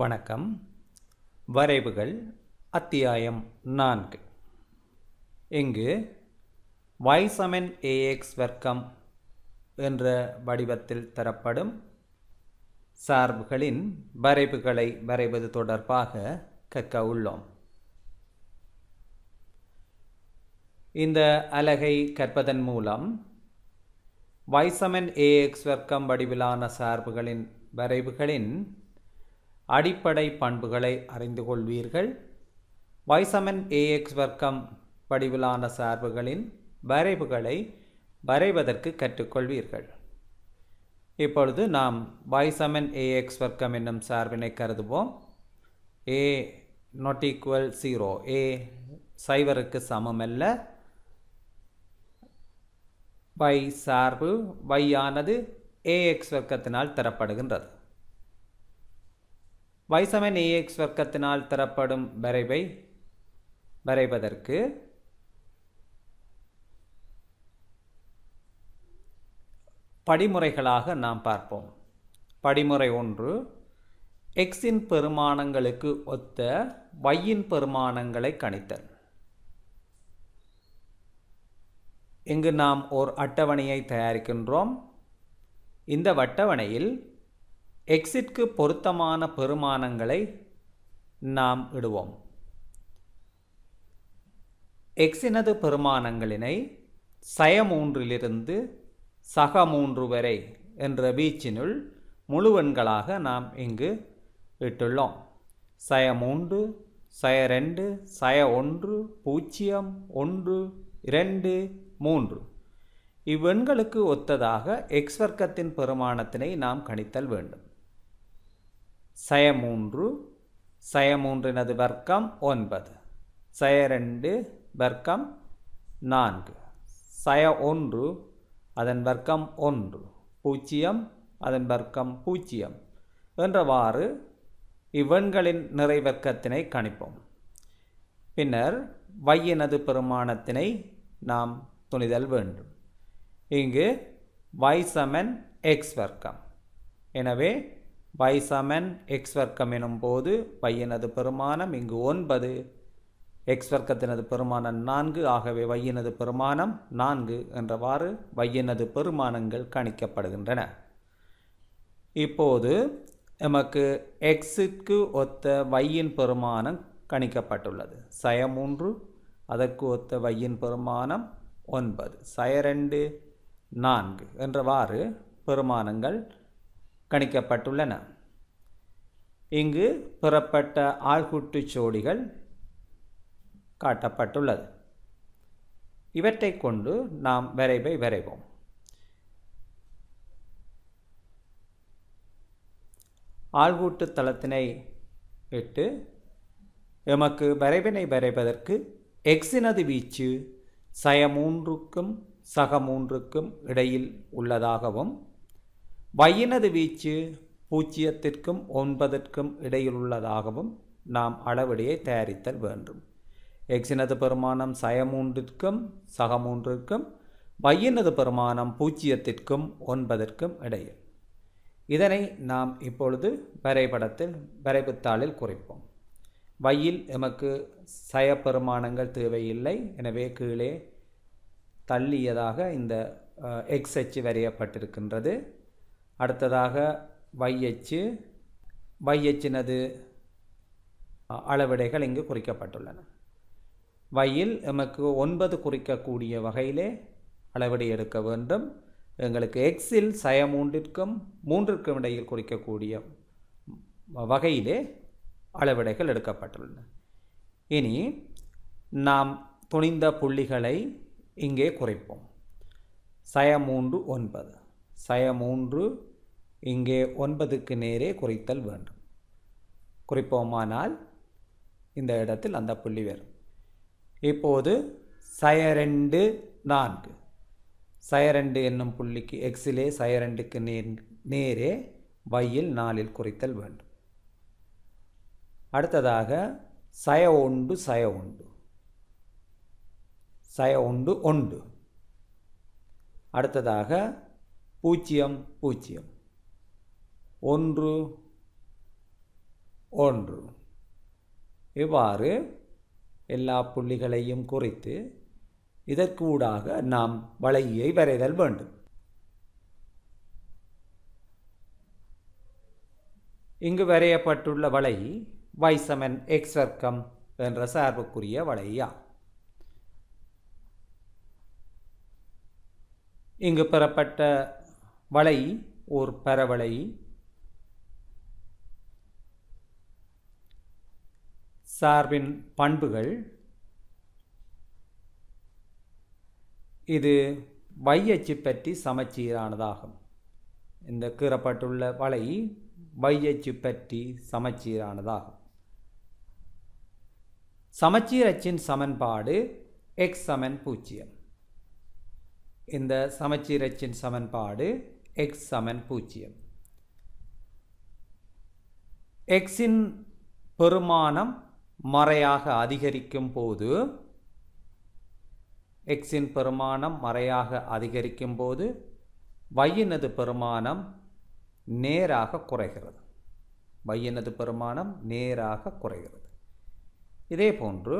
வணக்கம் வரைவுகள் அத்தியாயம் நான்கு இங்கு வைசமென் ஏஎக்ஸ் வர்க்கம் என்ற வடிவத்தில் தரப்படும் சார்புகளின் வரைவுகளை வரைவது தொடர்பாக கற்க உள்ளோம் இந்த அலகை கற்பதன் மூலம் வைசமென் ஏஎக்ஸ் வர்க்கம் வடிவிலான சார்புகளின் வரைவுகளின் அடிப்படை பண்புகளை அறிந்து கொள்வீர்கள் வைசமன் ஏஎக்ஸ் வர்க்கம் வடிவிலான சார்புகளின் வரைவுகளை வரைவதற்கு கற்றுக்கொள்வீர்கள் இப்பொழுது நாம் வைசமன் ஏஎக்ஸ் வர்க்கம் என்னும் சார்பினை கருதுவோம் A not equal zero A சைவருக்கு சமமல்ல வை சார்பு வையானது ஏஎக்ஸ் வர்க்கத்தினால் தரப்படுகின்றது வைசமன் ஏஎக்ஸ் வர்க்கத்தினால் தரப்படும் வரைவை வரைவதற்கு படிமுறைகளாக நாம் பார்ப்போம் படிமுறை ஒன்று எக்ஸின் பெருமானங்களுக்கு ஒத்த வையின் பெருமானங்களை கணித்தல் இங்கு நாம் ஓர் அட்டவணையை தயாரிக்கின்றோம் இந்த அட்டவணையில் எக்ஸிட்க்கு பொருத்தமான பெருமானங்களை நாம் இடுவோம் எக்ஸினது பெருமானங்களினை சய மூன்றிலிருந்து சக மூன்று வரை என்ற வீச்சினுள் முழுவெண்களாக நாம் இங்கு இட்டுள்ளோம் சய மூன்று சய ரெண்டு சய ஒன்று பூஜ்ஜியம் ஒன்று இரண்டு மூன்று இவ்வெண்களுக்கு ஒத்ததாக எக்ஸ் வர்க்கத்தின் பெருமானத்தினை நாம் கணித்தல் வேண்டும் சய மூன்று சய மூன்றினது வர்க்கம் ஒன்பது சய ரெண்டு வர்க்கம் நான்கு சய ஒன்று அதன் வர்க்கம் ஒன்று பூஜ்ஜியம் அதன் வர்க்கம் பூஜ்ஜியம் என்றவாறு இவ்வெண்களின் நிறைவர்க்கத்தினை கணிப்போம் பின்னர் வையினது பெருமானத்தினை நாம் துணிதல் வேண்டும் இங்கு வை சமன் எக்ஸ் வர்க்கம் எனவே y சமன் எக்ஸ் வர்க்கம் எனும் போது வையினது பெருமானம் இங்கு ஒன்பது எக்ஸ் வர்க்கத்தினது பெருமானம் நான்கு ஆகவே வையினது பெருமானம் நான்கு என்றவாறு வையினது பெருமானங்கள் கணிக்கப்படுகின்றன இப்போது நமக்கு எக்ஸுக்கு ஒத்த வையின் பெருமானம் கணிக்கப்பட்டுள்ளது சய மூன்று அதற்கு ஒத்த வையின் பெருமானம் ஒன்பது சய ரெண்டு நான்கு என்றவாறு பெருமானங்கள் கணிக்கப்பட்டுள்ளன இங்கு பெறப்பட்ட ஆள்குட்டு ஜோடிகள் காட்டப்பட்டுள்ளது இவற்றை கொண்டு நாம் விரைவை விரைவோம் ஆள்கூட்டு தளத்தினை விட்டு எமக்கு வரைவினை வரைவதற்கு எக்ஸினது வீச்சு சய மூன்றுக்கும் சக மூன்றுக்கும் இடையில் உள்ளதாகவும் வையினது வீச்சு பூஜ்ஜியத்திற்கும் ஒன்பதற்கும் இடையிலுள்ளதாகவும் நாம் அளவடியை தயாரித்தல் வேண்டும் எக்ஸினது பெருமானம் சயமூன்றிற்கும் சகமூன்றிற்கும் வையினது பெருமானம் பூஜ்ஜியத்திற்கும் ஒன்பதற்கும் இடையில் இதனை நாம் இப்பொழுது வரைபடத்தில் வரைபுத்தாளில் குறிப்போம் வையில் எமக்கு சய பெருமானங்கள் தேவையில்லை எனவே கீழே தள்ளியதாக இந்த எக்ஸ் அச்சு வரையப்பட்டிருக்கின்றது அடுத்ததாக வை வையச்சினது வை அளவிடைகள் இங்கு குறிக்கப்பட்டுள்ளன வையில் எமக்கு ஒன்பது குறிக்கக்கூடிய வகையிலே அளவெடை எடுக்க வேண்டும் எங்களுக்கு எக்ஸில் சய மூன்றிற்கும் மூன்றிற்கும் இடையில் குறிக்கக்கூடிய வகையிலே அளவிடைகள் எடுக்கப்பட்டுள்ளன இனி நாம் துணிந்த புள்ளிகளை இங்கே குறைப்போம் சய மூன்று ஒன்பது சய மூன்று இங்கே ஒன்பதுக்கு நேரே குறைத்தல் வேண்டும் குறிப்போமானால் இந்த இடத்தில் அந்த புள்ளி வரும் இப்போது சயரெண்டு நான்கு சயரெண்டு என்னும் புள்ளிக்கு எக்ஸிலே சயரெண்டுக்கு நேர் நேரே வையில் நாலில் குறைத்தல் வேண்டும் அடுத்ததாக சய ஒன்று சய ஒன்று சய ஒன்று ஒன்று அடுத்ததாக பூஜ்ஜியம் பூஜ்ஜியம் ஒன்று ஒன்று இவ்வாறு எல்லா புள்ளிகளையும் குறித்து இதற்கூடாக நாம் வளையை வரைதல் வேண்டும் இங்கு வரையப்பட்டுள்ள வளை வைசமன் எக்ஸ் வர்க்கம் என்ற சார்புக்குரிய வளையா இங்கு பெறப்பட்ட வளை ஓர் பரவளை சார்பின் பண்புகள் இது y அச்சு பற்றி சமச்சீரானதாகும் இந்த கீறப்பட்டுள்ள வலை y அச்சு பற்றி சமச்சீரானதாகும் சமச்சீர் அச்சின் சமன்பாடு எக்ஸ் சமன் பூஜ்ஜியம் இந்த சமச்சீர் அச்சின் சமன்பாடு எக்ஸ் சமன் பூஜ்ஜியம் எக்ஸின் பெருமானம் மறையாக அதிகரிக்கும் போது எக்ஸின் பெருமானம் மறையாக அதிகரிக்கும் போது வையினது பெருமானம் நேராக குறைகிறது வையினது பெருமானம் நேராக குறைகிறது இதே போன்று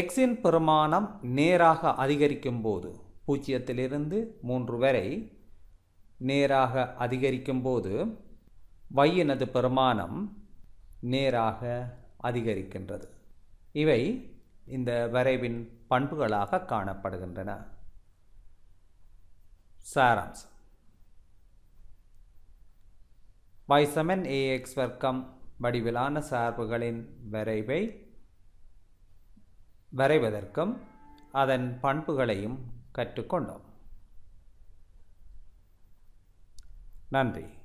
எக்ஸின் பெருமானம் நேராக அதிகரிக்கும் போது பூஜ்ஜியத்திலிருந்து மூன்று வரை நேராக அதிகரிக்கும் போது வையினது பெருமானம் நேராக அதிகரிக்கின்றது இவை இந்த வரைவின் பண்புகளாக காணப்படுகின்றன சாராம்சம் வைசமன் ஏஎக்ஸ் வர்க்கம் வடிவிலான சார்புகளின் வரைவை வரைவதற்கும் அதன் பண்புகளையும் கற்றுக்கொண்டோம் நன்றி